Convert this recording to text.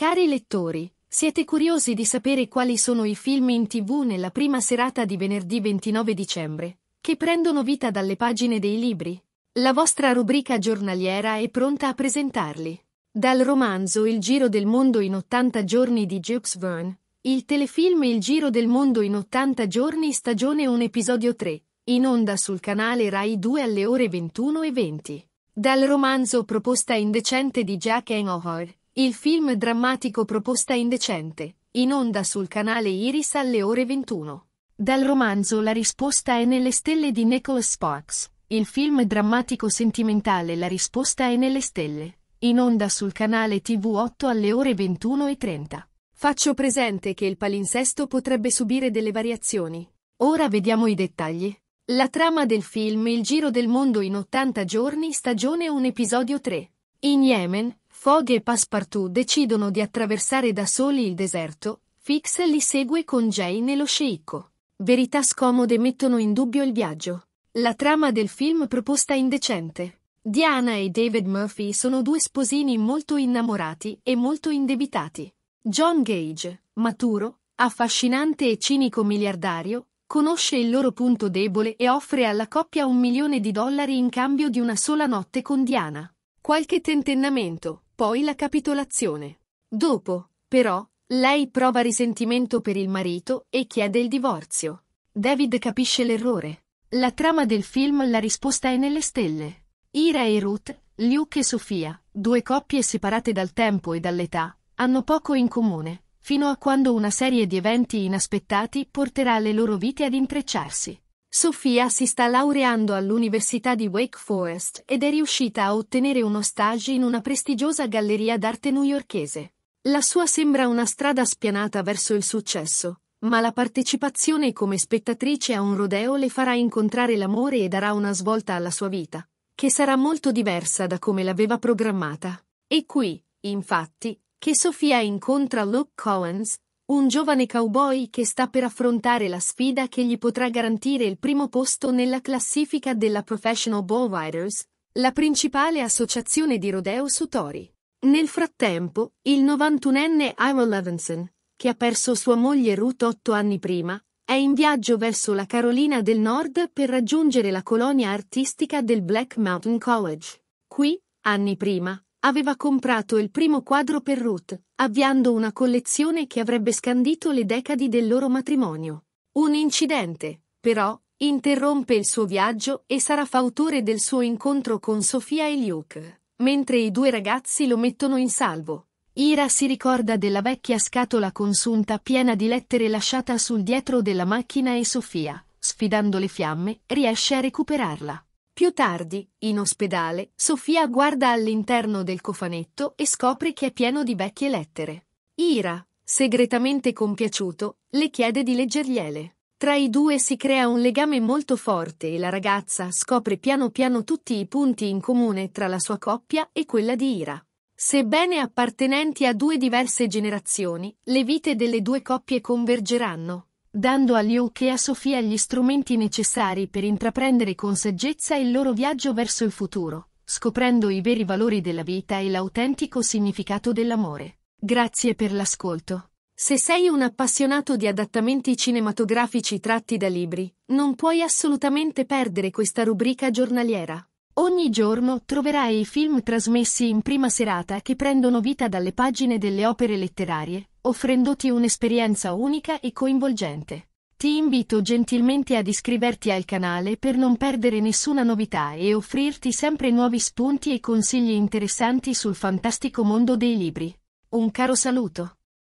Cari lettori, siete curiosi di sapere quali sono i film in tv nella prima serata di venerdì 29 dicembre, che prendono vita dalle pagine dei libri? La vostra rubrica giornaliera è pronta a presentarli. Dal romanzo Il giro del mondo in 80 giorni di Jux Verne, il telefilm Il giro del mondo in 80 giorni stagione 1 episodio 3, in onda sul canale Rai 2 alle ore 21 e 20. Dal romanzo Proposta indecente di Jack N. O'Hare, il film drammatico Proposta indecente, in onda sul canale Iris alle ore 21. Dal romanzo La risposta è nelle stelle di Nicholas Sparks. Il film drammatico sentimentale La risposta è nelle stelle, in onda sul canale TV8 alle ore 21.30. Faccio presente che il palinsesto potrebbe subire delle variazioni. Ora vediamo i dettagli. La trama del film Il giro del mondo in 80 giorni, stagione 1 episodio 3. In Yemen, Fogg e Passepartout decidono di attraversare da soli il deserto, Fix li segue con Jay nello sceicco. Verità scomode mettono in dubbio il viaggio. La trama del film proposta indecente. Diana e David Murphy sono due sposini molto innamorati e molto indebitati. John Gage, maturo, affascinante e cinico miliardario, conosce il loro punto debole e offre alla coppia un milione di dollari in cambio di una sola notte con Diana. Qualche tentennamento, poi la capitolazione. Dopo, però, lei prova risentimento per il marito e chiede il divorzio. David capisce l'errore. La trama del film La risposta è nelle stelle. Ira e Ruth, Luke e Sofia, due coppie separate dal tempo e dall'età, hanno poco in comune, fino a quando una serie di eventi inaspettati porterà le loro vite ad intrecciarsi. Sofia si sta laureando all'Università di Wake Forest ed è riuscita a ottenere uno stage in una prestigiosa galleria d'arte newyorkese. La sua sembra una strada spianata verso il successo, ma la partecipazione come spettatrice a un rodeo le farà incontrare l'amore e darà una svolta alla sua vita, che sarà molto diversa da come l'aveva programmata. E qui, infatti, che Sofia incontra Luke Collins, un giovane cowboy che sta per affrontare la sfida che gli potrà garantire il primo posto nella classifica della Professional Bullriders, la principale associazione di rodeo su tori. Nel frattempo, il 91enne Aaron Levinson, che ha perso sua moglie Ruth otto anni prima, è in viaggio verso la Carolina del Nord per raggiungere la colonia artistica del Black Mountain College. Qui, anni prima, aveva comprato il primo quadro per Ruth, avviando una collezione che avrebbe scandito le decadi del loro matrimonio. Un incidente, però, interrompe il suo viaggio e sarà fautore del suo incontro con Sofia e Luke, mentre i due ragazzi lo mettono in salvo. Ira si ricorda della vecchia scatola consunta piena di lettere lasciata sul dietro della macchina e Sofia, sfidando le fiamme, riesce a recuperarla. Più tardi, in ospedale, Sofia guarda all'interno del cofanetto e scopre che è pieno di vecchie lettere. Ira, segretamente compiaciuto, le chiede di leggergliele. Tra i due si crea un legame molto forte e la ragazza scopre piano piano tutti i punti in comune tra la sua coppia e quella di Ira. Sebbene appartenenti a due diverse generazioni, le vite delle due coppie convergeranno dando a Liu e a Sofia gli strumenti necessari per intraprendere con saggezza il loro viaggio verso il futuro, scoprendo i veri valori della vita e l'autentico significato dell'amore. Grazie per l'ascolto. Se sei un appassionato di adattamenti cinematografici tratti da libri, non puoi assolutamente perdere questa rubrica giornaliera. Ogni giorno troverai i film trasmessi in prima serata che prendono vita dalle pagine delle opere letterarie, offrendoti un'esperienza unica e coinvolgente. Ti invito gentilmente ad iscriverti al canale per non perdere nessuna novità e offrirti sempre nuovi spunti e consigli interessanti sul fantastico mondo dei libri. Un caro saluto.